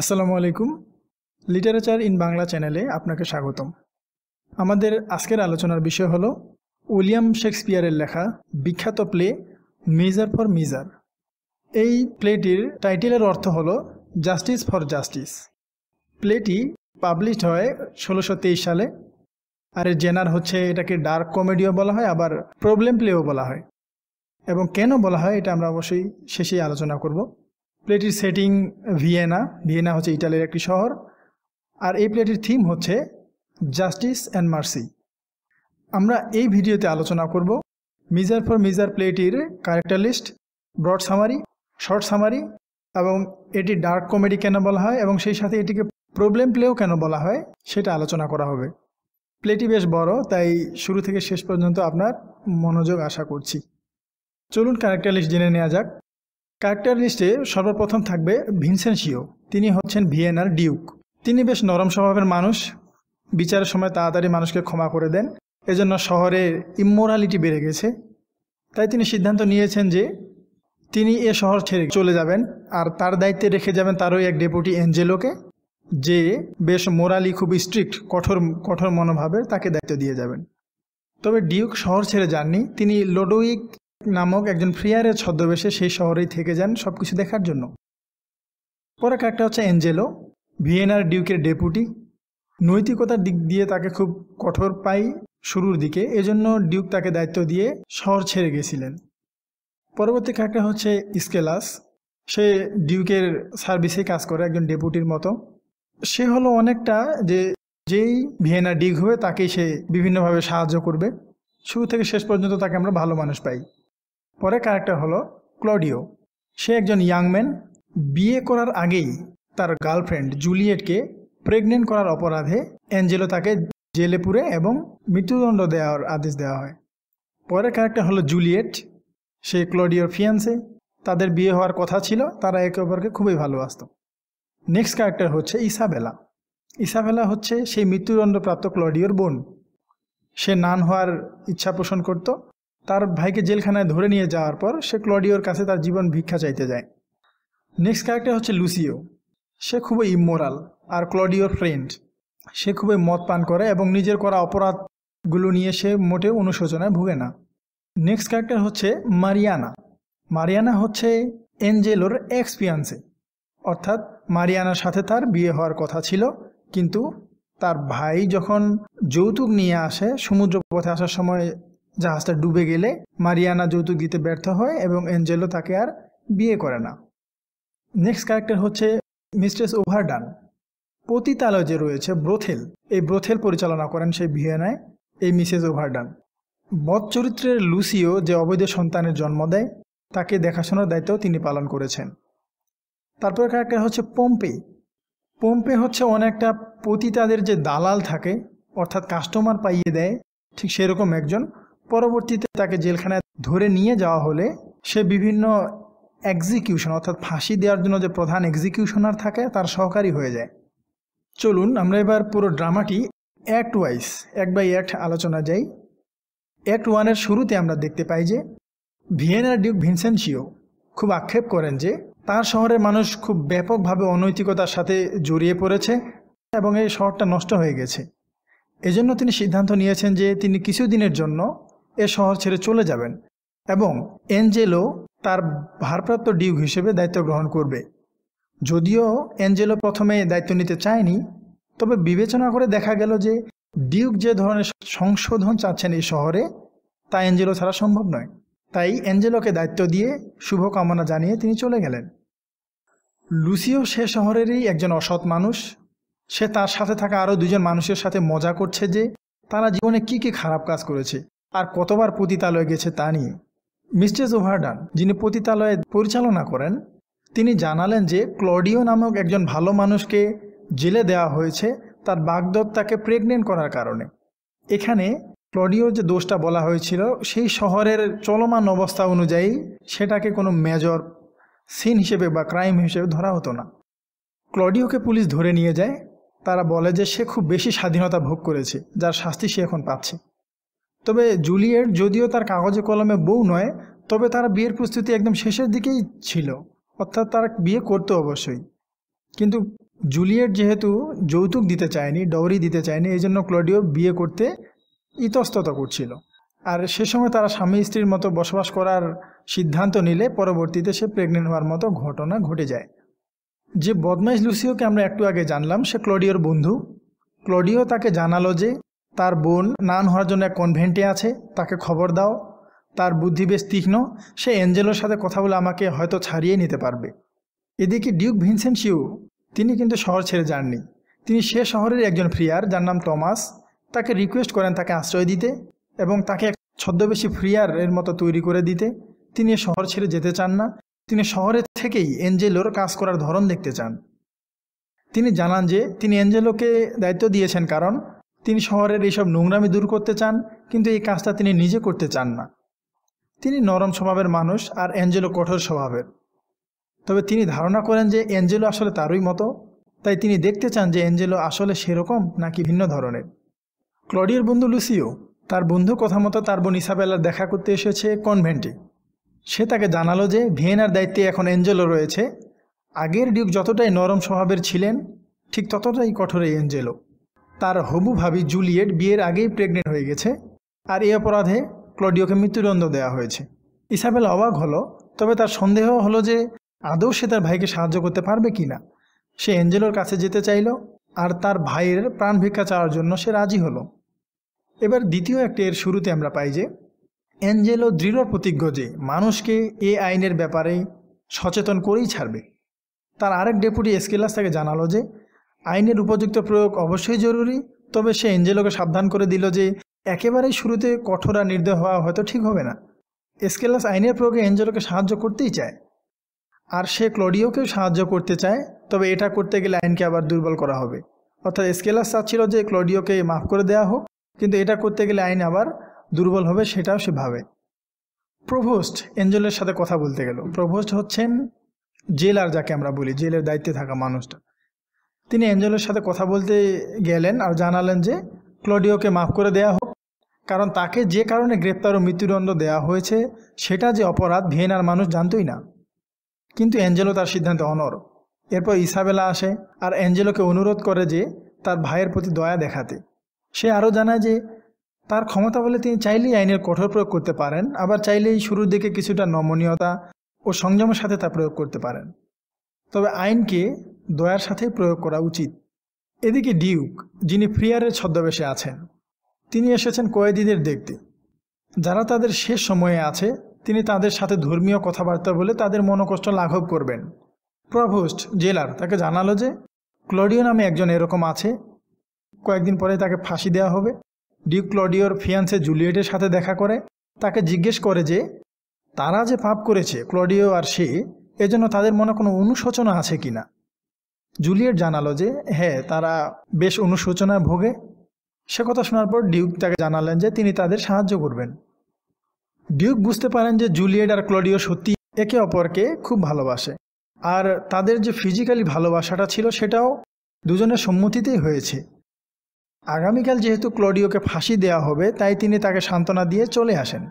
আসসালামু আলাইকুম literature in Bangla চ্যানেলে আপনাকে স্বাগতম আমাদের আজকের আলোচনার বিষয় হলো উইলিয়াম শেক্সপিয়ারের লেখা বিখ্যাত প্লে মেজার ফর মিজার এই প্লেটির টাইটেলের অর্থ হলো জাস্টিস ফর জাস্টিস প্লেটি পাবলিশড হয় ষোলোশো সালে আর জেনার হচ্ছে এটাকে ডার্ক কমেডিও বলা হয় আবার প্রবলেম প্লেও বলা হয় এবং কেন বলা হয় এটা আমরা অবশ্যই শেষেই আলোচনা করব প্লেটির সেটিং ভিয়েনা ভিয়েনা হচ্ছে ইটালির একটি শহর আর এই প্লেটির থিম হচ্ছে জাস্টিস অ্যান্ড মার্সি আমরা এই ভিডিওতে আলোচনা করব মিজার ফর মিজার প্লেটির character list broad summary short summary এবং এটি ডার্ক কমেডি কেন বলা হয় এবং সেই সাথে এটিকে প্রবলেম প্লেও কেন বলা হয় সেটা আলোচনা করা হবে প্লেটি বেশ বড় তাই শুরু থেকে শেষ পর্যন্ত আপনার মনোযোগ আশা করছি চলুন ক্যারেক্টার লিস্ট জেনে নেওয়া যাক কারেক্টার লিস্টে সর্বপ্রথম থাকবে ভিনসেন্সিও তিনি হচ্ছেন ভিয়েনার ডিউক তিনি বেশ নরম স্বভাবের মানুষ বিচারের সময় তাড়াতাড়ি মানুষকে ক্ষমা করে দেন এজন্য শহরে ইমোরালিটি বেড়ে গেছে তাই তিনি সিদ্ধান্ত নিয়েছেন যে তিনি এ শহর ছেড়ে চলে যাবেন আর তার দায়িত্বে রেখে যাবেন তারও এক ডেপুটি এঞ্জেলোকে যে বেশ মোরালি খুব স্ট্রিক্ট কঠোর কঠোর মনোভাবের তাকে দায়িত্ব দিয়ে যাবেন তবে ডিউক শহর ছেড়ে যাননি তিনি লোডোইক নামক একজন ফ্রিয়ারের ছদ্মবেশে সেই শহরেই থেকে যান সব কিছু দেখার জন্য পরে কাকটা হচ্ছে এঞ্জেলো ভিয়েনার ডিউকের ডেপুটি নৈতিকতার দিক দিয়ে তাকে খুব কঠোর পাই শুরুর দিকে এজন্য ডিউক তাকে দায়িত্ব দিয়ে শহর ছেড়ে গেছিলেন পরবর্তী কাকটা হচ্ছে স্কেলাস সে ডিউকের সার্ভিসে কাজ করে একজন ডেপুটির মতো সে হলো অনেকটা যে যেই ভিয়েনা ডিগ হবে তাকেই সে বিভিন্নভাবে সাহায্য করবে শুরু থেকে শেষ পর্যন্ত তাকে আমরা ভালো মানুষ পাই পরে ক্যারেক্টার হলো ক্লডিও সে একজন ইয়াংম্যান বিয়ে করার আগেই তার গার্লফ্রেন্ড জুলিয়েটকে প্রেগনেন্ট করার অপরাধে অ্যাঞ্জেলো তাকে জেলে পুরে এবং মৃত্যুদণ্ড দেওয়ার আদেশ দেওয়া হয় পরের ক্যারেক্টার হলো জুলিয়েট সে ক্লডিওর ফিয়ান্সে তাদের বিয়ে হওয়ার কথা ছিল তারা একে অপরকে খুবই ভালোবাসত নেক্সট ক্যারেক্টার হচ্ছে ইসাবেলা ইসাবেলা হচ্ছে সেই মৃত্যুদণ্ডপ্রাপ্ত ক্লডিওর বোন সে নান হওয়ার ইচ্ছা পোষণ করত তার ভাইকে জেলখানায় ধরে নিয়ে যাওয়ার পর সে ক্লডিওর কাছে তার জীবন ভিক্ষা চাইতে যায় নেক্সট ক্যারেক্টার হচ্ছে লুসিও সে খুবই ইমোরাল আর ক্লডিওর ফ্রেন্ড সে খুবই মদ পান করে এবং নিজের করা অপরাধগুলো নিয়ে সে মোটেও অনুশোচনায় ভুগে না নেক্সট ক্যারেক্টার হচ্ছে মারিয়ানা মারিয়ানা হচ্ছে এঞ্জেলোর এক্সপিয়ান্সে অর্থাৎ মারিয়ানার সাথে তার বিয়ে হওয়ার কথা ছিল কিন্তু তার ভাই যখন যৌতুক নিয়ে আসে সমুদ্র পথে আসার সময় জাহাজটা ডুবে গেলে মারিয়ানা যৌতুক দিতে ব্যর্থ হয় এবং অ্যাঞ্জেলো তাকে আর বিয়ে করে না নেক্সট ক্যারেক্টার হচ্ছে মিস্ট্রেস ওভারডান পতিতালয় যে রয়েছে ব্রোথেল এই ব্রোথেল পরিচালনা করেন সেই ভিয়েনায় এই মিসেস ওভারডান বধ চরিত্রের লুসিও যে অবৈধ সন্তানের জন্ম দেয় তাকে দেখাশোনার দায়িত্ব তিনি পালন করেছেন তারপর ক্যারেক্টার হচ্ছে পম্পে পম্পে হচ্ছে অনেকটা পতিতাদের যে দালাল থাকে অর্থাৎ কাস্টমার পাইয়ে দেয় ঠিক সেরকম একজন পরবর্তীতে তাকে জেলখানায় ধরে নিয়ে যাওয়া হলে সে বিভিন্ন এক্সিকিউশন অর্থাৎ ফাঁসি দেওয়ার জন্য যে প্রধান এক্সিকিউশনার থাকে তার সহকারী হয়ে যায় চলুন আমরা এবার পুরো ড্রামাটি অ্যাক্ট ওয়াইজ এক বাই অ্যাক্ট আলোচনা যাই অ্যাক্ট ওয়ানের শুরুতে আমরা দেখতে পাই যে ভিয়েনার ডিউক ভিনসেন্সিও খুব আক্ষেপ করেন যে তার শহরের মানুষ খুব ব্যাপকভাবে অনৈতিকতার সাথে জড়িয়ে পড়েছে এবং এই শহরটা নষ্ট হয়ে গেছে এজন্য তিনি সিদ্ধান্ত নিয়েছেন যে তিনি কিছুদিনের জন্য এ শহর ছেড়ে চলে যাবেন এবং এঞ্জেলো তার ভারপ্রাপ্ত ডিউক হিসেবে দায়িত্ব গ্রহণ করবে যদিও এঞ্জেলো প্রথমে দায়িত্ব নিতে চায়নি তবে বিবেচনা করে দেখা গেল যে ডিউক যে ধরনের সংশোধন চাচ্ছেন এই শহরে তা এঞ্জেলো ছাড়া সম্ভব নয় তাই এঞ্জেলোকে দায়িত্ব দিয়ে শুভকামনা জানিয়ে তিনি চলে গেলেন লুসিও সে শহরেরই একজন অসৎ মানুষ সে তার সাথে থাকা আরও দুজন মানুষের সাথে মজা করছে যে তারা জীবনে কি কি খারাপ কাজ করেছে আর কতবার পতিতালয়ে গেছে তা নিয়ে মিস্টেস ওভারডান যিনি পতিতালয়ে পরিচালনা করেন তিনি জানালেন যে ক্লডিও নামক একজন ভালো মানুষকে জেলে দেওয়া হয়েছে তার বাগদত্তাকে প্রেগনেন্ট করার কারণে এখানে ক্লডিওর যে দোষটা বলা হয়েছিল সেই শহরের চলমান অবস্থা অনুযায়ী সেটাকে কোনো মেজর সিন হিসেবে বা ক্রাইম হিসেবে ধরা হতো না ক্লডিওকে পুলিশ ধরে নিয়ে যায় তারা বলে যে সে খুব বেশি স্বাধীনতা ভোগ করেছে যার শাস্তি সে এখন পাচ্ছে তবে জুলিয়েট যদিও তার কাগজে কলমে বউ নয় তবে তার বিয়ের প্রস্তুতি একদম শেষের দিকেই ছিল অর্থাৎ তার বিয়ে করতে অবশ্যই কিন্তু জুলিয়েট যেহেতু যৌতুক দিতে চায়নি ডৌরি দিতে চায়নি এই জন্য ক্লডিও বিয়ে করতে ইতস্তত করছিল আর সে সময় তারা স্বামী স্ত্রীর মতো বসবাস করার সিদ্ধান্ত নিলে পরবর্তীতে সে প্রেগনেন্ট হওয়ার মতো ঘটনা ঘটে যায় যে বদমাইশ লুসিওকে আমরা একটু আগে জানলাম সে ক্লডিওর বন্ধু ক্লডিও তাকে জানালো যে তার বোন নান হওয়ার জন্য এক কনভেন্টে আছে তাকে খবর দাও তার বুদ্ধি বেশ তীক্ষ্ণ সে অ্যাঞ্জেলোর সাথে কথা বলে আমাকে হয়তো ছাড়িয়ে নিতে পারবে এদিকে ডিউক ভিনসেন্সিও তিনি কিন্তু শহর ছেড়ে যাননি তিনি সে শহরের একজন ফ্রিয়ার যার নাম টমাস তাকে রিকোয়েস্ট করেন তাকে আশ্রয় দিতে এবং তাকে এক ছদ্মবেশী ফ্রিয়ার এর মতো তৈরি করে দিতে তিনি শহর ছেড়ে যেতে চান না তিনি শহরে থেকেই এঞ্জেলোর কাজ করার ধরন দেখতে চান তিনি জানান যে তিনি এঞ্জেলোকে দায়িত্ব দিয়েছেন কারণ তিনি শহরের এইসব নোংরামি দূর করতে চান কিন্তু এই কাজটা তিনি নিজে করতে চান না তিনি নরম স্বভাবের মানুষ আর অ্যাঞ্জেলো কঠোর স্বভাবের তবে তিনি ধারণা করেন যে অ্যাঞ্জেলো আসলে তারই মতো তাই তিনি দেখতে চান যে অ্যাঞ্জেলো আসলে সেরকম নাকি ভিন্ন ধরনের ক্লডিয়ার বন্ধু লুসিও তার বন্ধু কথা মতো তার বোন ইসাবেলার দেখা করতে এসেছে কনভেন্টে সে তাকে জানালো যে ভিয়েনার দায়িত্বে এখন অ্যাঞ্জেলো রয়েছে আগের ডিউক যতটাই নরম স্বভাবের ছিলেন ঠিক ততটাই কঠোর এই অ্যাঞ্জেলো তার হবু ভাবি জুলিয়েট বিয়ের আগেই প্রেগনেন্ট হয়ে গেছে আর এই অপরাধে ক্লডিওকে মৃত্যুদণ্ড দেওয়া হয়েছে ইসাবেল অবাক হলো তবে তার সন্দেহ হলো যে আদৌ সে তার ভাইকে সাহায্য করতে পারবে কি না সে এঞ্জেলোর কাছে যেতে চাইল আর তার ভাইয়ের প্রাণ ভিক্ষা চাওয়ার জন্য সে রাজি হলো এবার দ্বিতীয় একটি এর শুরুতে আমরা পাই যে অ্যাঞ্জেলো দৃঢ় প্রতিজ্ঞ যে মানুষকে এ আইনের ব্যাপারে সচেতন করেই ছাড়বে তার আরেক ডেপুটি এসকেলাস তাকে জানালো যে আইনের উপযুক্ত প্রয়োগ অবশ্যই জরুরি তবে সে এঞ্জেলোকে সাবধান করে দিল যে একেবারেই শুরুতে কঠোর আর নির্দয় হওয়া হয়তো ঠিক হবে না স্কেলাস আইনের প্রয়োগে এঞ্জেলোকে সাহায্য করতেই চায় আর সে ক্লডিওকেও সাহায্য করতে চায় তবে এটা করতে গেলে আইনকে আবার দুর্বল করা হবে অর্থাৎ স্কেলাস চাচ্ছিল যে ক্লোডিওকে মাফ করে দেয়া হোক কিন্তু এটা করতে গেলে আইন আবার দুর্বল হবে সেটাও সে ভাবে প্রভোস্ট এঞ্জেলের সাথে কথা বলতে গেল প্রভোস্ট হচ্ছেন জেলার যাকে আমরা বলি জেলের দায়িত্বে থাকা মানুষটা তিনি অ্যাঞ্জেলোর সাথে কথা বলতে গেলেন আর জানালেন যে ক্লডিওকে মাফ করে দেয়া হোক কারণ তাকে যে কারণে গ্রেপ্তার ও মৃত্যুদণ্ড দেয়া হয়েছে সেটা যে অপরাধ ভিয়েনার মানুষ জানতই না কিন্তু অ্যাঞ্জেলো তার সিদ্ধান্তে অনর এরপর ইসাবেলা আসে আর অ্যাঞ্জেলোকে অনুরোধ করে যে তার ভাইয়ের প্রতি দয়া দেখাতে সে আরও জানায় যে তার ক্ষমতা বলে তিনি চাইলেই আইনের কঠোর প্রয়োগ করতে পারেন আবার চাইলেই শুরুর দিকে কিছুটা নমনীয়তা ও সংযমের সাথে তা প্রয়োগ করতে পারেন তবে আইনকে দয়ার সাথেই প্রয়োগ করা উচিত এদিকে ডিউক যিনি ফ্রিয়ারের ছদ্মবেশে আছেন তিনি এসেছেন কয়েদিদের দেখতে যারা তাদের শেষ সময়ে আছে তিনি তাদের সাথে ধর্মীয় কথাবার্তা বলে তাদের মনোকষ্ট লাঘব করবেন প্রভোস্ট জেলার তাকে জানালো যে ক্লডিও নামে একজন এরকম আছে কয়েকদিন পরে তাকে ফাঁসি দেওয়া হবে ডিউ ক্লডিওর ফিয়ান্সে জুলিয়েটের সাথে দেখা করে তাকে জিজ্ঞেস করে যে তারা যে পাপ করেছে ক্লডিও আর সে এজন্য তাদের মনে কোনো অনুশোচনা আছে কিনা জুলিয়েট জানালো যে হ্যাঁ তারা বেশ অনুশোচনায় ভোগে সে কথা শোনার পর ডিউক তাকে জানালেন যে তিনি তাদের সাহায্য করবেন ডিউক বুঝতে পারেন যে জুলিয়েট আর ক্লডিও সত্যি একে অপরকে খুব ভালোবাসে আর তাদের যে ফিজিক্যালি ভালোবাসাটা ছিল সেটাও দুজনের সম্মতিতেই হয়েছে আগামীকাল যেহেতু ক্লডিওকে ফাঁসি দেওয়া হবে তাই তিনি তাকে সান্ত্বনা দিয়ে চলে আসেন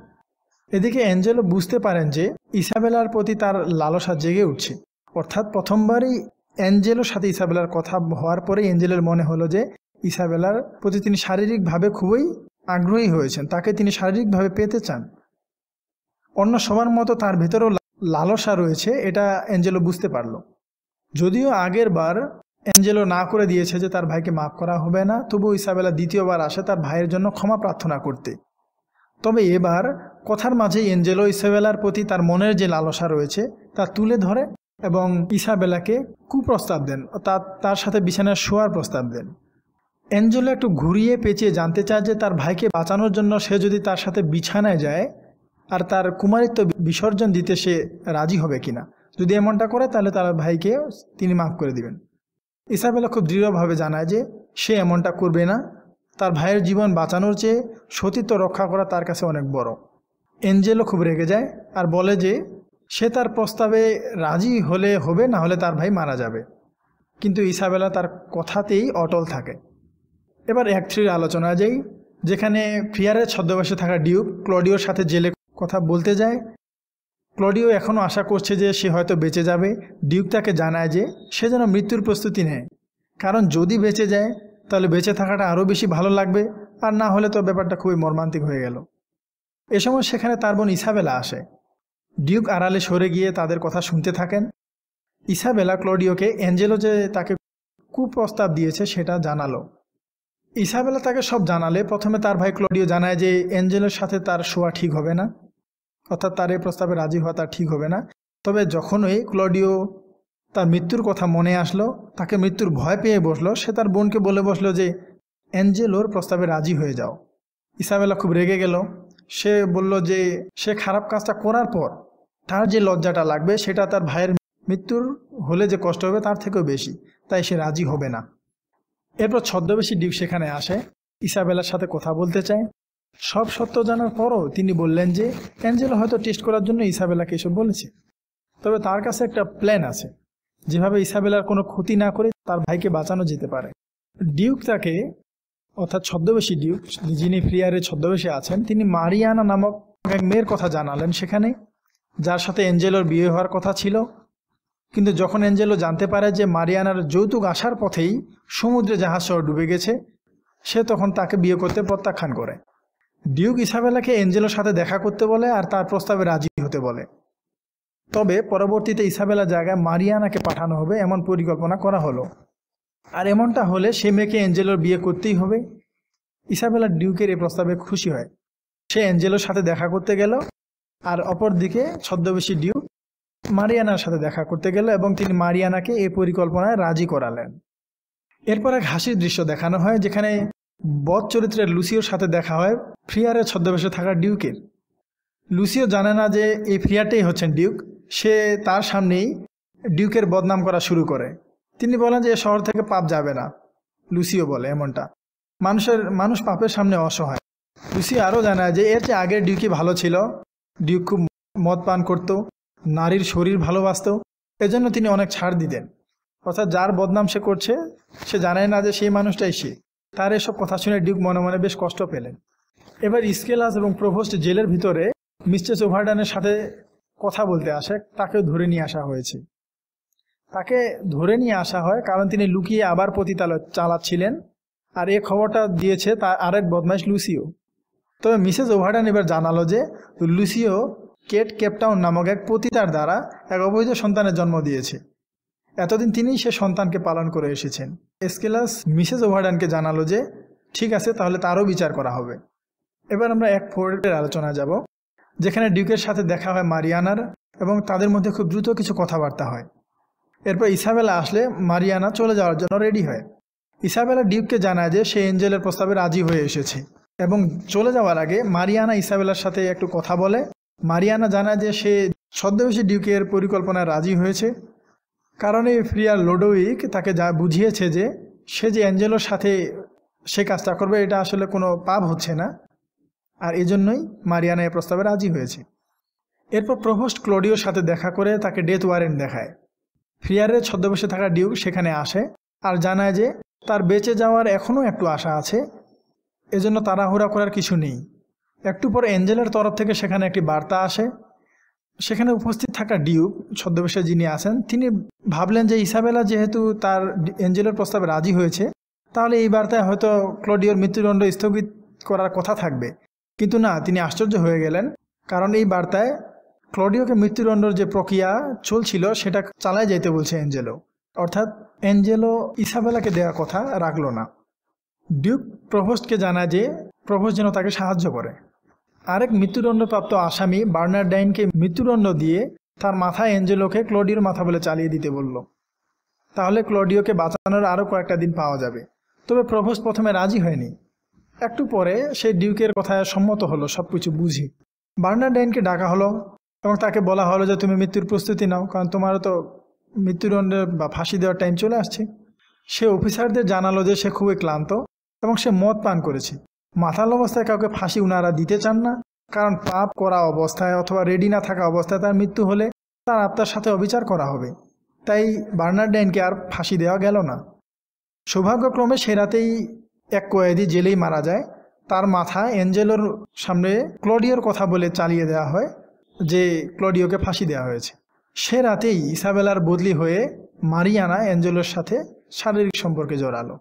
এদিকে অ্যাঞ্জেলো বুঝতে পারেন যে ইসাবেলার প্রতি তার লালসা জেগে উঠছে অর্থাৎ প্রথমবারই অ্যাঞ্জেলোর সাথে ইসাবেলার কথা হওয়ার পরে অ্যাঞ্জেলের মনে হলো যে ইসাবেলার প্রতি তিনি শারীরিকভাবে খুবই আগ্রহী হয়েছেন তাকে তিনি শারীরিকভাবে পেতে চান অন্য সবার মতো তার ভেতরেও লালসা রয়েছে এটা অ্যাঞ্জেলো বুঝতে পারল যদিও আগের বার অ্যাঞ্জেলো না করে দিয়েছে যে তার ভাইকে মাফ করা হবে না তবু ইসাবেলা দ্বিতীয়বার আসে তার ভাইয়ের জন্য ক্ষমা প্রার্থনা করতে তবে এবার কথার মাঝে এঞ্জেলো ইসাবেলার প্রতি তার মনের যে লালসা রয়েছে তা তুলে ধরে এবং ইসাবেলাকে কুপ্রস্তাব দেন অর্থাৎ তার সাথে বিছানায় শোয়ার প্রস্তাব দেন অ্যাঞ্জেলা একটু ঘুরিয়ে পেঁচিয়ে জানতে চায় যে তার ভাইকে বাঁচানোর জন্য সে যদি তার সাথে বিছানায় যায় আর তার কুমারিত্ব বিসর্জন দিতে সে রাজি হবে কিনা যদি এমনটা করে তাহলে তার ভাইকে তিনি মাফ করে দিবেন ইসাবেলা খুব দৃঢ়ভাবে জানায় যে সে এমনটা করবে না তার ভাইয়ের জীবন বাঁচানোর চেয়ে সতীত্ব রক্ষা করা তার কাছে অনেক বড় এঞ্জেলও খুব রেগে যায় আর বলে যে সে তার প্রস্তাবে রাজি হলে হবে না হলে তার ভাই মারা যাবে কিন্তু ইসাবেলা তার কথাতেই অটল থাকে এবার এক থ্রির আলোচনা যাই যেখানে ফিয়ারের ছদ্মবাসে থাকা ডিউক ক্লডিওর সাথে জেলে কথা বলতে যায় ক্লডিও এখনও আশা করছে যে সে হয়তো বেঁচে যাবে ডিউক তাকে জানায় যে সে যেন মৃত্যুর প্রস্তুতি নেয় কারণ যদি বেঁচে যায় তাহলে বেঁচে থাকাটা আরও বেশি ভালো লাগবে আর না হলে তো ব্যাপারটা খুবই মর্মান্তিক হয়ে গেল এ সময় সেখানে তার বোন ইসাবেলা আসে ডিউক আড়ালে সরে গিয়ে তাদের কথা শুনতে থাকেন ইসাবেলা ক্লডিওকে অ্যাঞ্জেলো যে তাকে কুপ্রস্তাব দিয়েছে সেটা জানালো ইসাবেলা তাকে সব জানালে প্রথমে তার ভাই ক্লডিও জানায় যে অ্যাঞ্জেলোর সাথে তার শোয়া ঠিক হবে না অর্থাৎ তার এই প্রস্তাবে রাজি হওয়া তার ঠিক হবে না তবে যখনই ক্লডিও তার মৃত্যুর কথা মনে আসলো তাকে মৃত্যুর ভয় পেয়ে বসলো সে তার বোনকে বলে বসলো যে অ্যাঞ্জেলোর প্রস্তাবে রাজি হয়ে যাও ইসাবেলা খুব রেগে গেল সে বলল যে সে খারাপ কাজটা করার পর তার যে লজ্জাটা লাগবে সেটা তার ভাইয়ের মৃত্যুর হলে যে কষ্ট হবে তার থেকেও বেশি তাই সে রাজি হবে না এরপর ছদ্মবেশী ডিউ সেখানে আসে ইসাবেলার সাথে কথা বলতে চায় সব সত্য জানার পরও তিনি বললেন যে অ্যাঞ্জেলো হয়তো টেস্ট করার জন্য ইসাবেলাকে এসব বলেছে তবে তার কাছে একটা প্ল্যান আছে যেভাবে ইসাবেলার কোনো ক্ষতি না করে তার ভাইকে বাঁচানো যেতে পারে ডিউক তাকে অর্থাৎ ছদ্মবেশী ডিউক যিনি ফ্রিয়ারে ছদ্মবেশী আছেন তিনি মারিয়ানা নামক এক মেয়ের কথা জানালেন সেখানে যার সাথে এঞ্জেলোর বিয়ে হওয়ার কথা ছিল কিন্তু যখন এঞ্জেলো জানতে পারে যে মারিয়ানার যৌতুক আসার পথেই সমুদ্রে জাহাজ সহ ডুবে গেছে সে তখন তাকে বিয়ে করতে প্রত্যাখ্যান করে ডিউক ইসাবেলাকে এঞ্জেলোর সাথে দেখা করতে বলে আর তার প্রস্তাবে রাজি হতে বলে তবে পরবর্তীতে ইসাবেলা জায়গায় মারিয়ানাকে পাঠানো হবে এমন পরিকল্পনা করা হলো আর এমনটা হলে সে মেয়েকে এঞ্জেলোর বিয়ে করতেই হবে ইসাবেলা ডিউকের এই প্রস্তাবে খুশি হয় সে এঞ্জেলোর সাথে দেখা করতে গেল আর অপরদিকে ছদ্মবেশী ডিউ মারিয়ানার সাথে দেখা করতে গেল এবং তিনি মারিয়ানাকে এই পরিকল্পনায় রাজি করালেন এরপর এক হাসির দৃশ্য দেখানো হয় যেখানে বধ চরিত্রের লুসিওর সাথে দেখা হয় ফ্রিয়ারের ছদ্মবেশে থাকা ডিউকের লুসিও জানে না যে এই ফ্রিয়ারটাই হচ্ছেন ডিউক সে তার সামনেই ডিউকের বদনাম করা শুরু করে তিনি বলেন যে শহর থেকে পাপ যাবে না লুসিও বলে এমনটা মানুষের মানুষ পাপের সামনে অসহায় লুসিও আরও জানায় যে এর চেয়ে আগের ডিউকি ভালো ছিল ডিউক খুব মদ পান করত নারীর শরীর ভালোবাসত এজন্য তিনি অনেক ছাড় দিতেন অর্থাৎ যার বদনাম সে করছে সে জানায় না যে সেই মানুষটাই সে তার এসব কথা শুনে ডিউক মনে মনে বেশ কষ্ট পেলেন এবার স্কেলাস এবং প্রভোস্ট জেলের ভিতরে মিস্টার ওভারডানের সাথে কথা বলতে আসে তাকেও ধরে নিয়ে আসা হয়েছে তাকে ধরে নিয়ে আসা হয় কারণ তিনি লুকিয়ে আবার পতিতালয় চালাচ্ছিলেন আর এ খবরটা দিয়েছে তার আরেক বদমাইশ লুসিও তবে মিসেস ওভারডান এবার জানালো যে লুসিও কেট কেপটাউন নামক এক পতিতার দ্বারা এক অবৈধ সন্তানের জন্ম দিয়েছে এতদিন তিনিই সে সন্তানকে পালন করে এসেছেন এসকেলাস মিসেস ওভারডানকে জানালো যে ঠিক আছে তাহলে তারও বিচার করা হবে এবার আমরা এক ফোর্ডের আলোচনা যাব যেখানে ডিউকের সাথে দেখা হয় মারিয়ানার এবং তাদের মধ্যে খুব দ্রুত কিছু কথাবার্তা হয় এরপর ইসাবেলা আসলে মারিয়ানা চলে যাওয়ার জন্য রেডি হয় ইসাবেলা ডিউককে জানায় যে সে এঞ্জেলের প্রস্তাবে রাজি হয়ে এসেছে এবং চলে যাওয়ার আগে মারিয়ানা ইসাবেলার সাথে একটু কথা বলে মারিয়ানা জানায় যে সে ছদ্মবেশী ডিউকের পরিকল্পনায় রাজি হয়েছে কারণে ফ্রিয়ার লোডোইক তাকে যা বুঝিয়েছে যে সে যে অ্যাঞ্জেলোর সাথে সে কাজটা করবে এটা আসলে কোনো পাপ হচ্ছে না আর এজন্যই মারিয়ানা এ প্রস্তাবে রাজি হয়েছে এরপর প্রভোস্ট ক্লোডিওর সাথে দেখা করে তাকে ডেথ ওয়ারেন্ট দেখায় ফ্রিয়ারের ছদ্মবেশে থাকা ডিউক সেখানে আসে আর জানায় যে তার বেঁচে যাওয়ার এখনও একটু আশা আছে এজন্য তাড়াহুড়া করার কিছু নেই একটু পর এঞ্জেলের তরফ থেকে সেখানে একটি বার্তা আসে সেখানে উপস্থিত থাকা ডিউক ছদ্মবেশে যিনি আছেন তিনি ভাবলেন যে ইসাবেলা যেহেতু তার এঞ্জেলের প্রস্তাবে রাজি হয়েছে তাহলে এই বার্তায় হয়তো ক্লোডিওর মৃত্যুদণ্ড স্থগিত করার কথা থাকবে কিন্তু না তিনি আশ্চর্য হয়ে গেলেন কারণ এই বার্তায় ক্লোডিওকে মৃত্যুদণ্ডর যে প্রক্রিয়া চলছিল সেটা চালায় যেতে বলছে এঞ্জেলো অর্থাৎ এঞ্জেলো ইসাবেলাকে দেওয়ার কথা রাখলো না ডিউক প্রভোস্টকে জানায় যে প্রভোস্ট যেন তাকে সাহায্য করে আরেক মৃত্যুদণ্ডপ্রাপ্ত আসামি বার্নার্ডাইনকে মৃত্যুদণ্ড দিয়ে তার মাথায় এঞ্জেলোকে ক্লোডিওর মাথা বলে চালিয়ে দিতে বলল তাহলে ক্লোডিওকে বাঁচানোর আরও কয়েকটা দিন পাওয়া যাবে তবে প্রভোস্ট প্রথমে রাজি হয়নি একটু পরে সে ডিউকের কথায় সম্মত হলো সব কিছু বার্নার বার্নার্ডাইনকে ডাকা হলো এবং তাকে বলা হলো যে তুমি মৃত্যুর প্রস্তুতি নাও কারণ তোমারও তো মৃত্যুদণ্ডের বা ফাঁসি দেওয়ার টাইম চলে আসছে সে অফিসারদের জানালো যে সে খুবই ক্লান্ত এবং সে মদ পান করেছে মাথাল অবস্থায় কাউকে ফাঁসি উনারা দিতে চান না কারণ পাপ করা অবস্থায় অথবা রেডি না থাকা অবস্থায় তার মৃত্যু হলে তার আত্মার সাথে অবিচার করা হবে তাই বার্নার্ডাইনকে আর ফাঁসি দেওয়া গেল না সৌভাগ্যক্রমে সে রাতেই এক কয়েদি জেলেই মারা যায় তার মাথা এঞ্জেলোর সামনে ক্লডিওর কথা বলে চালিয়ে দেওয়া হয় যে ক্লডিওকে ফাঁসি দেওয়া হয়েছে সে রাতেই ইসাবেলার বদলি হয়ে মারিয়ানা এঞ্জেলোর সাথে শারীরিক সম্পর্কে জড়ালো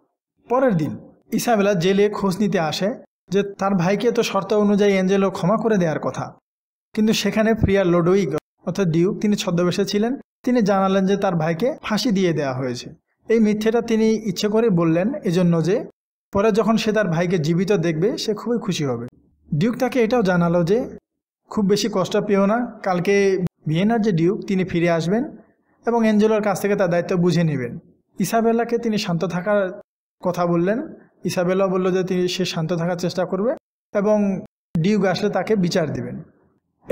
পরের দিন ইসাবেলা জেলে খোঁজ নিতে আসে যে তার ভাইকে তো শর্ত অনুযায়ী এঞ্জেলো ক্ষমা করে দেওয়ার কথা কিন্তু সেখানে প্রিয়া লোডোইগ অর্থাৎ ডিউক তিনি ছদ্মবেশে ছিলেন তিনি জানালেন যে তার ভাইকে ফাঁসি দিয়ে দেওয়া হয়েছে এই মিথ্যেটা তিনি ইচ্ছে করে বললেন এজন্য যে পরে যখন সে তার ভাইকে জীবিত দেখবে সে খুবই খুশি হবে ডিউক তাকে এটাও জানালো যে খুব বেশি কষ্ট পেও না কালকে ভিয়েনার যে ডিউক তিনি ফিরে আসবেন এবং এঞ্জেলোর কাছ থেকে তার দায়িত্ব বুঝে নেবেন ইসাবেলাকে তিনি শান্ত থাকার কথা বললেন ইসাবেলা বলল যে তিনি সে শান্ত থাকার চেষ্টা করবে এবং ডিউক আসলে তাকে বিচার দিবেন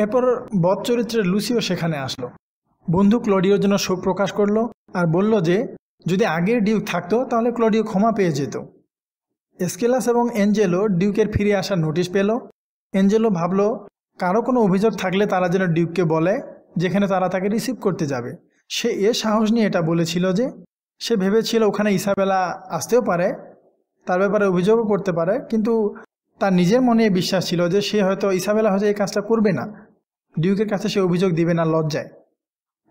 এরপর বধ চরিত্রের লুসিও সেখানে আসলো বন্ধু ক্লডিওর জন্য শোক প্রকাশ করলো আর বলল যে যদি আগের ডিউক থাকতো তাহলে ক্লডিও ক্ষমা পেয়ে যেত এসকেলাস এবং এঞ্জেলো ডিউকের ফিরে আসার নোটিশ পেল এঞ্জেলো ভাবল কারো কোনো অভিযোগ থাকলে তারা যেন ডিউককে বলে যেখানে তারা তাকে রিসিভ করতে যাবে সে এ সাহস নিয়ে এটা বলেছিল যে সে ভেবেছিল ওখানে ইসাবেলা আসতেও পারে তার ব্যাপারে অভিযোগও করতে পারে কিন্তু তার নিজের মনে বিশ্বাস ছিল যে সে হয়তো ইসাবেলা হয়তো এই কাজটা করবে না ডিউকের কাছে সে অভিযোগ দিবে না লজ্জায়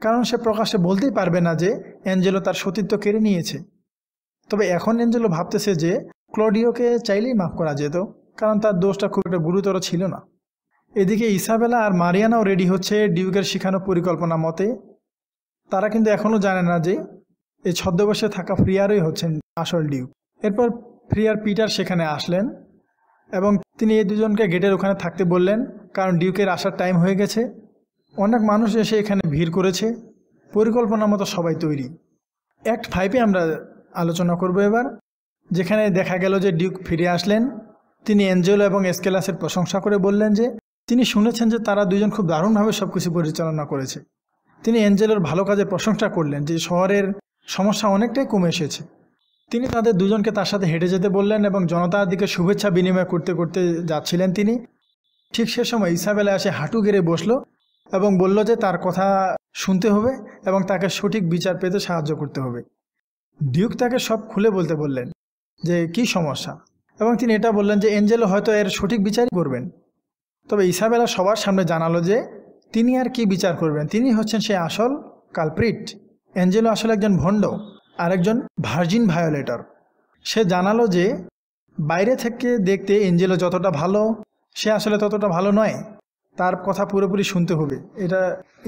কারণ সে প্রকাশ্যে বলতেই পারবে না যে অ্যাঞ্জেলো তার সতীত্ব কেড়ে নিয়েছে তবে এখন অ্যাঞ্জেলো ভাবতেছে যে ক্লোডিওকে চাইলেই মাফ করা যেত কারণ তার দোষটা খুব একটা গুরুতর ছিল না এদিকে ইসাবেলা আর মারিয়ানাও রেডি হচ্ছে ডিউকের শিখানো পরিকল্পনা মতে তারা কিন্তু এখনও জানে না যে এই ছদ্মবেশে থাকা ফ্রিয়ারই হচ্ছেন আসল ডিউক এরপর ফ্রিয়ার পিটার সেখানে আসলেন এবং তিনি এই দুজনকে গেটের ওখানে থাকতে বললেন কারণ ডিউকের আসার টাইম হয়ে গেছে অনেক মানুষ এসে এখানে ভিড় করেছে পরিকল্পনা মতো সবাই তৈরি অ্যাক্ট ফাইভে আমরা আলোচনা করব এবার যেখানে দেখা গেল যে ডিউক ফিরে আসলেন তিনি এঞ্জেলো এবং এসকেলাসের প্রশংসা করে বললেন যে তিনি শুনেছেন যে তারা দুজন খুব দারুণভাবে সব কিছু পরিচালনা করেছে তিনি এঞ্জেলোর ভালো কাজের প্রশংসা করলেন যে শহরের সমস্যা অনেকটাই কমে এসেছে তিনি তাদের দুজনকে তার সাথে হেঁটে যেতে বললেন এবং জনতার দিকে শুভেচ্ছা বিনিময় করতে করতে যাচ্ছিলেন তিনি ঠিক সে সময় ইসাবেলা এসে হাঁটু গেড়ে বসলো এবং বলল যে তার কথা শুনতে হবে এবং তাকে সঠিক বিচার পেতে সাহায্য করতে হবে ডিউক তাকে সব খুলে বলতে বললেন যে কি সমস্যা এবং তিনি এটা বললেন যে এঞ্জেলো হয়তো এর সঠিক বিচার করবেন তবে ইসাবেলা সবার সামনে জানালো যে তিনি আর কি বিচার করবেন তিনি হচ্ছেন সে আসল কালপ্রিট এঞ্জেলো আসলে একজন ভণ্ড আরেকজন ভার্জিন ভায়োলেটর সে জানালো যে বাইরে থেকে দেখতে এঞ্জেলো যতটা ভালো সে আসলে ততটা ভালো নয় তার কথা পুরোপুরি শুনতে হবে এটা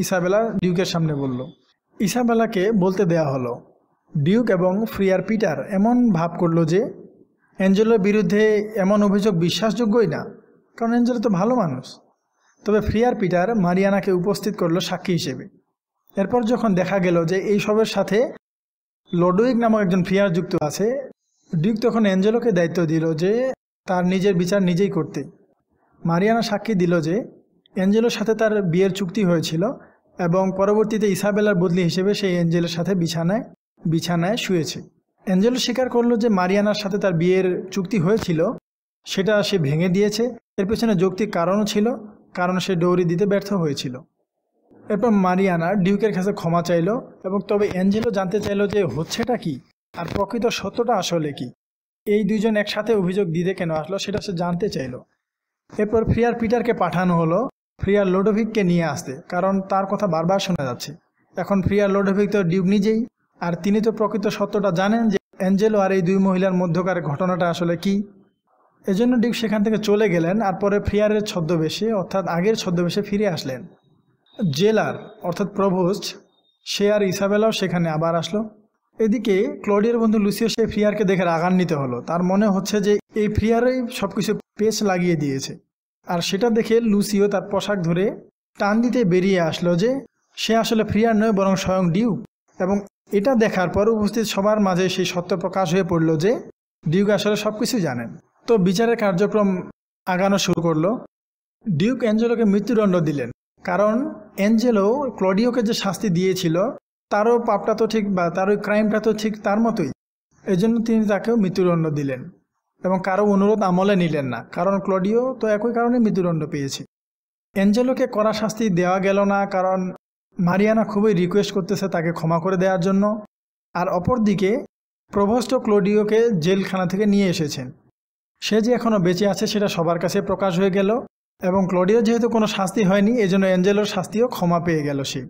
ইসাবেলা ডিউকের সামনে বলল ইসাবেলাকে বলতে দেয়া হলো ডিউক এবং ফ্রিয়ার পিটার এমন ভাব করল যে অ্যাঞ্জেলোর বিরুদ্ধে এমন অভিযোগ বিশ্বাসযোগ্যই না কারণ অ্যাঞ্জেলো তো ভালো মানুষ তবে ফ্রিয়ার পিটার মারিয়ানাকে উপস্থিত করলো সাক্ষী হিসেবে এরপর যখন দেখা গেল যে এইসবের সাথে লডুইক নামক একজন ফিয়ার যুক্ত আছে ডিউক তখন অ্যাঞ্জেলোকে দায়িত্ব দিল যে তার নিজের বিচার নিজেই করতে মারিয়ানা সাক্ষী দিল যে অ্যাঞ্জেলোর সাথে তার বিয়ের চুক্তি হয়েছিল এবং পরবর্তীতে ইসাবেলার বদলি হিসেবে সেই অ্যাঞ্জেলের সাথে বিছানায় বিছানায় শুয়েছে অ্যাঞ্জেলো স্বীকার করলো যে মারিয়ানার সাথে তার বিয়ের চুক্তি হয়েছিল সেটা সে ভেঙে দিয়েছে এর পেছনে যৌক্তিক কারণও ছিল কারণ সে ডৌরি দিতে ব্যর্থ হয়েছিল এরপর মারিয়ানা ডিউকের কাছে ক্ষমা চাইল এবং তবে অ্যাঞ্জেলো জানতে চাইল যে হচ্ছেটা কি আর প্রকৃত সত্যটা আসলে কি এই দুজন একসাথে অভিযোগ দিতে কেন আসলো সেটা সে জানতে চাইল এরপর ফ্রিয়ার পিটারকে পাঠানো হলো ফ্রিয়ার লোডোভিককে নিয়ে আসতে কারণ তার কথা বারবার শোনা যাচ্ছে এখন ফ্রিয়ার লোডোভিক তো ডিউক নিজেই আর তিনি তো প্রকৃত সত্যটা জানেন যে অ্যাঞ্জেলো আর এই দুই মহিলার মধ্যকার ঘটনাটা আসলে কি এজন্য ডিউক সেখান থেকে চলে গেলেন আর পরে ফ্রিয়ারের ছদ্মবেশে অর্থাৎ আগের ছদ্মবেশে ফিরে আসলেন জেলার অর্থাৎ প্রভোস্ট সে আর ইসাবেলাও সেখানে আবার আসলো এদিকে ক্লডিয়ার বন্ধু লুসিও সে ফ্রিয়ারকে দেখে রাগান্বিত হলো তার মনে হচ্ছে যে এই ফ্রিয়ারই সব কিছু পেচ লাগিয়ে দিয়েছে আর সেটা দেখে লুসিও তার পোশাক ধরে টান দিতে বেরিয়ে আসলো যে সে আসলে ফ্রিয়ার নয় বরং স্বয়ং ডিউক এবং এটা দেখার পর উপস্থিত সবার মাঝে সেই সত্য প্রকাশ হয়ে পড়ল যে ডিউক আসলে সব কিছু জানেন তো বিচারের কার্যক্রম আগানো শুরু করলো ডিউক অ্যাঞ্জেলোকে মৃত্যুদণ্ড দিলেন কারণ অ্যাঞ্জেলো ক্লডিওকে যে শাস্তি দিয়েছিল তারও পাপটা তো ঠিক বা তার ওই ক্রাইমটা তো ঠিক তার মতোই এজন্য তিনি তাকেও মৃত্যুদণ্ড দিলেন এবং কারো অনুরোধ আমলে নিলেন না কারণ ক্লডিও তো একই কারণে মৃত্যুদণ্ড পেয়েছে এঞ্জেলোকে করা শাস্তি দেওয়া গেল না কারণ মারিয়ানা খুবই রিকোয়েস্ট করতেছে তাকে ক্ষমা করে দেওয়ার জন্য আর অপরদিকে প্রভোস্ট ক্লোডিওকে জেলখানা থেকে নিয়ে এসেছেন সে যে এখনও বেঁচে আছে সেটা সবার কাছে প্রকাশ হয়ে গেল এবং ক্লোডিও যেহেতু কোনো শাস্তি হয়নি এজন্য অ্যাঞ্জেলোর শাস্তিও ক্ষমা পেয়ে গেল সে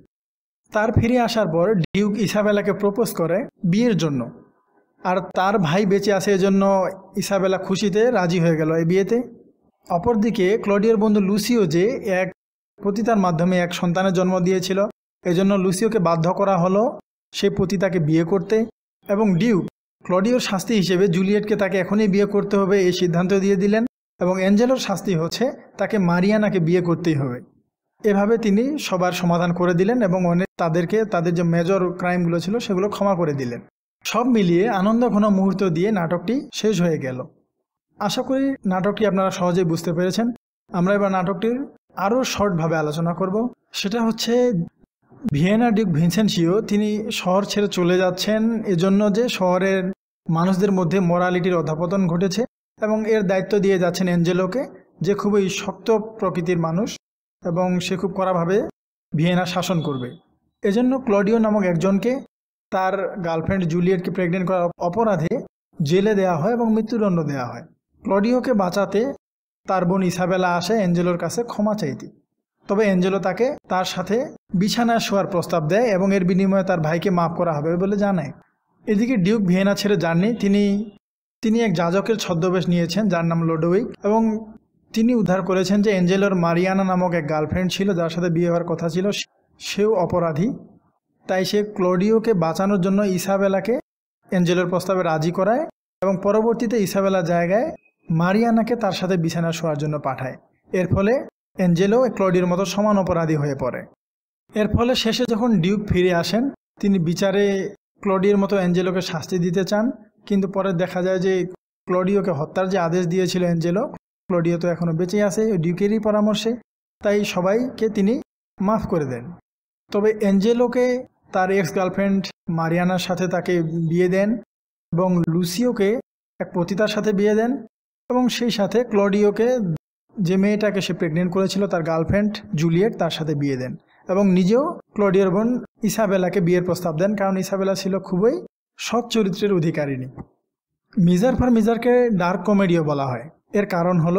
তার ফিরে আসার পর ডিউক ইসাবেলাকে প্রপোজ করে বিয়ের জন্য আর তার ভাই বেঁচে আছে এজন্য ইসাবেলা খুশিতে রাজি হয়ে গেল এই বিয়েতে অপরদিকে ক্লোডিওর বন্ধু লুসিও যে এক পতিতার মাধ্যমে এক সন্তানের জন্ম দিয়েছিল এজন্য লুসিওকে বাধ্য করা হলো সে পতিতাকে বিয়ে করতে এবং ডিউক ক্লোডিওর শাস্তি হিসেবে জুলিয়েটকে তাকে এখনই বিয়ে করতে হবে এই সিদ্ধান্ত দিয়ে দিলেন এবং অ্যাঞ্জেলোর শাস্তি হচ্ছে তাকে মারিয়ানাকে বিয়ে করতেই হবে এভাবে তিনি সবার সমাধান করে দিলেন এবং অনেক তাদেরকে তাদের যে মেজর ক্রাইমগুলো ছিল সেগুলো ক্ষমা করে দিলেন সব মিলিয়ে আনন্দ ঘন মুহূর্ত দিয়ে নাটকটি শেষ হয়ে গেল আশা করি নাটকটি আপনারা সহজেই বুঝতে পেরেছেন আমরা এবার নাটকটির আরও শর্টভাবে আলোচনা করব সেটা হচ্ছে ভিয়েনা ডিউক ভিনসেন্সিও তিনি শহর ছেড়ে চলে যাচ্ছেন এজন্য যে শহরের মানুষদের মধ্যে মরালিটির অধ্যাপতন ঘটেছে এবং এর দায়িত্ব দিয়ে যাচ্ছেন এঞ্জেলোকে যে খুবই শক্ত প্রকৃতির মানুষ এবং সে খুব কড়াভাবে ভিয়েনা শাসন করবে এজন্য ক্লডিও নামক একজনকে তার গার্লফ্রেন্ড জুলিয়েটকে প্রেগনেন্ট করার অপরাধে জেলে দেওয়া হয় এবং মৃত্যুদণ্ড দেওয়া হয় ক্লডিওকে বাঁচাতে তার বোন ইসাবেলা আসে এঞ্জেলোর কাছে ক্ষমা চাইতে তবে এঞ্জেলো তাকে তার সাথে বিছানা শোয়ার প্রস্তাব দেয় এবং এর বিনিময়ে তার ভাইকে মাফ করা হবে বলে জানায় এদিকে ডিউক ভিয়েনা ছেড়ে যাননি তিনি তিনি এক যাজকের ছদ্মবেশ নিয়েছেন যার নাম লোডোউইক এবং তিনি উদ্ধার করেছেন যে এঞ্জেলোর মারিয়ানা নামক এক গার্লফ্রেন্ড ছিল যার সাথে বিয়ে হওয়ার কথা ছিল সেও অপরাধী তাই সে ক্লোডিওকে বাঁচানোর জন্য ইসাবেলাকে এঞ্জেলোর প্রস্তাবে রাজি করায় এবং পরবর্তীতে ইসাবেলার জায়গায় মারিয়ানাকে তার সাথে বিছানা শোয়ার জন্য পাঠায় এর ফলে এঞ্জেলো ক্লোডির মতো সমান অপরাধী হয়ে পড়ে এর ফলে শেষে যখন ডিউক ফিরে আসেন তিনি বিচারে ক্লোডির মতো এঞ্জেলোকে শাস্তি দিতে চান কিন্তু পরে দেখা যায় যে ক্লডিওকে হত্যার যে আদেশ দিয়েছিল অ্যাঞ্জেলো ক্লডিও তো এখনও বেঁচেই আছে ডিউকেরই পরামর্শে তাই সবাইকে তিনি মাফ করে দেন তবে অ্যাঞ্জেলোকে তার এক্স গার্লফ্রেন্ড মারিয়ানার সাথে তাকে বিয়ে দেন এবং লুসিওকে এক পতিতার সাথে বিয়ে দেন এবং সেই সাথে ক্লডিওকে যে মেয়েটাকে সে প্রেগনেন্ট করেছিল তার গার্লফ্রেন্ড জুলিয়েট তার সাথে বিয়ে দেন এবং নিজেও ক্লডিওর বোন ইসাবেলাকে বিয়ের প্রস্তাব দেন কারণ ইসাবেলা ছিল খুবই সৎ চরিত্রের অধিকারিণী মিজার ফর মিজারকে ডার্ক কমেডিও বলা হয় এর কারণ হল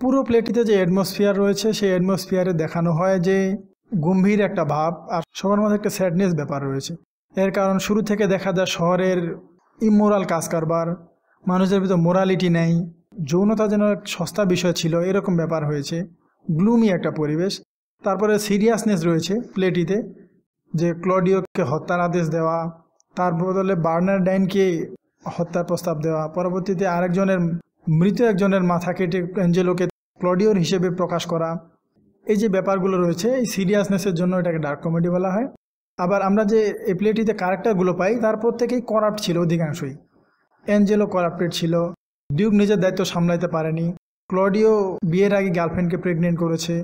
পুরো প্লেটিতে যে অ্যাটমসফিয়ার রয়েছে সেই অ্যাটমসফিয়ারে দেখানো হয় যে গম্ভীর একটা ভাব আর সবার মধ্যে একটা স্যাডনেস ব্যাপার রয়েছে এর কারণ শুরু থেকে দেখা যায় শহরের ইমোরাল কাজ কারবার মানুষের ভিতরে মোরালিটি নেই যৌনতা যেন এক সস্তা বিষয় ছিল এরকম ব্যাপার হয়েছে গ্লুমি একটা পরিবেশ তারপরে সিরিয়াসনেস রয়েছে প্লেটিতে যে ক্লডিওকে হত্যার আদেশ দেওয়া তার বদলে বার্নার ডাইনকে হত্যার প্রস্তাব দেওয়া পরবর্তীতে আরেকজনের মৃত একজনের মাথা কেটে অ্যাঞ্জেলোকে ক্লডিওর হিসেবে প্রকাশ করা এই যে ব্যাপারগুলো রয়েছে এই সিরিয়াসনেসের জন্য এটাকে ডার্ক কমেডি বলা হয় আবার আমরা যে এ প্লেটিতে ক্যারেক্টারগুলো পাই তার প্রত্যেকেই করাপ্ট ছিল অধিকাংশই অ্যাঞ্জেলো করাপ্টেড ছিল ডিউক নিজের দায়িত্ব সামলাইতে পারেনি ক্লডিও বিয়ের আগে গার্লফ্রেন্ডকে প্রেগনেন্ট করেছে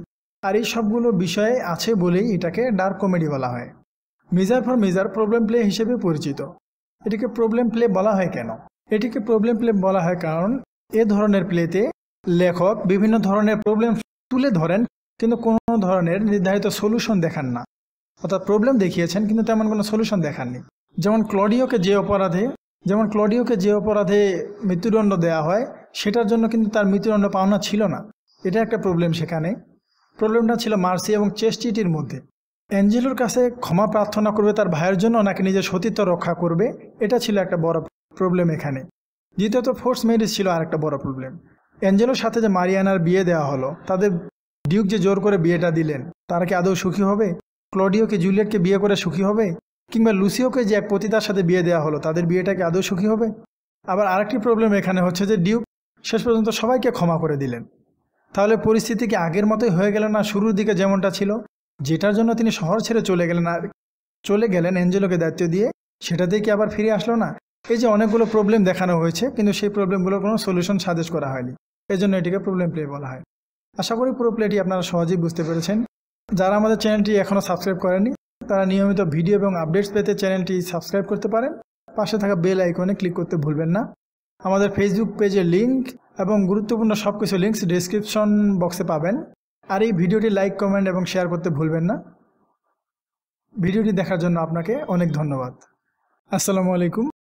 আর এই সবগুলো বিষয়ে আছে বলেই এটাকে ডার্ক কমেডি বলা হয় Measure for Measure problem play হিসেবে পরিচিত এটিকে প্রবলেম প্লে বলা হয় কেন এটিকে প্রবলেম প্লে বলা হয় কারণ এ ধরনের প্লেতে লেখক বিভিন্ন ধরনের প্রবলেম তুলে ধরেন কিন্তু কোনো ধরনের নির্ধারিত সলিউশন দেখান না অর্থাৎ প্রবলেম দেখিয়েছেন কিন্তু তেমন কোনো সলিউশন দেখাননি যেমন ক্লডিওকে যে অপরাধে যেমন ক্লডিওকে যে অপরাধে মৃত্যুদণ্ড দেওয়া হয় সেটার জন্য কিন্তু তার মৃত্যুদণ্ড পাওনা ছিল না এটা একটা প্রবলেম সেখানে প্রবলেমটা ছিল মার্সি এবং চেস্টিটির মধ্যে অ্যাঞ্জেলোর কাছে ক্ষমা প্রার্থনা করবে তার ভাইয়ের জন্য নাকি নিজের সতীত্ব রক্ষা করবে এটা ছিল একটা বড় প্রবলেম এখানে দ্বিতীয়ত ফোর্স ম্যারেজ ছিল আরেকটা বড় প্রবলেম অ্যাঞ্জেলোর সাথে যে মারিয়ানার বিয়ে দেওয়া হলো তাদের ডিউক যে জোর করে বিয়েটা দিলেন তারা কি আদৌ সুখী হবে ক্লডিওকে জুলিয়েটকে বিয়ে করে সুখী হবে কিংবা লুসিওকে যে এক পতিতার সাথে বিয়ে দেওয়া হলো তাদের বিয়েটাকে আদৌ সুখী হবে আবার আরেকটি প্রবলেম এখানে হচ্ছে যে ডিউক শেষ পর্যন্ত সবাইকে ক্ষমা করে দিলেন তাহলে পরিস্থিতি কি আগের মতোই হয়ে গেল না শুরুর দিকে যেমনটা ছিল যেটার জন্য তিনি শহর ছেড়ে চলে গেলেন আর চলে গেলেন অ্যাঞ্জেলোকে দায়িত্ব দিয়ে সেটাতেই কি আবার ফিরে আসলো না এই যে অনেকগুলো প্রবলেম দেখানো হয়েছে কিন্তু সেই প্রবলেমগুলোর কোনো সলিউশন সাজেস্ট করা হয়নি এই জন্য এটিকে প্রবলেম প্লে বলা হয় আশা করি পুরো প্লেটি আপনারা সহজেই বুঝতে পেরেছেন যারা আমাদের চ্যানেলটি এখনও সাবস্ক্রাইব করেনি তারা নিয়মিত ভিডিও এবং আপডেটস পেতে চ্যানেলটি সাবস্ক্রাইব করতে পারেন পাশে থাকা বেল আইকনে ক্লিক করতে ভুলবেন না আমাদের ফেসবুক পেজের লিঙ্ক এবং গুরুত্বপূর্ণ সব কিছু লিঙ্কস ডিসক্রিপশন বক্সে পাবেন আর এই ভিডিওটি লাইক কমেন্ট এবং শেয়ার করতে ভুলবেন না ভিডিওটি দেখার জন্য আপনাকে অনেক ধন্যবাদ আসসালামু আলাইকুম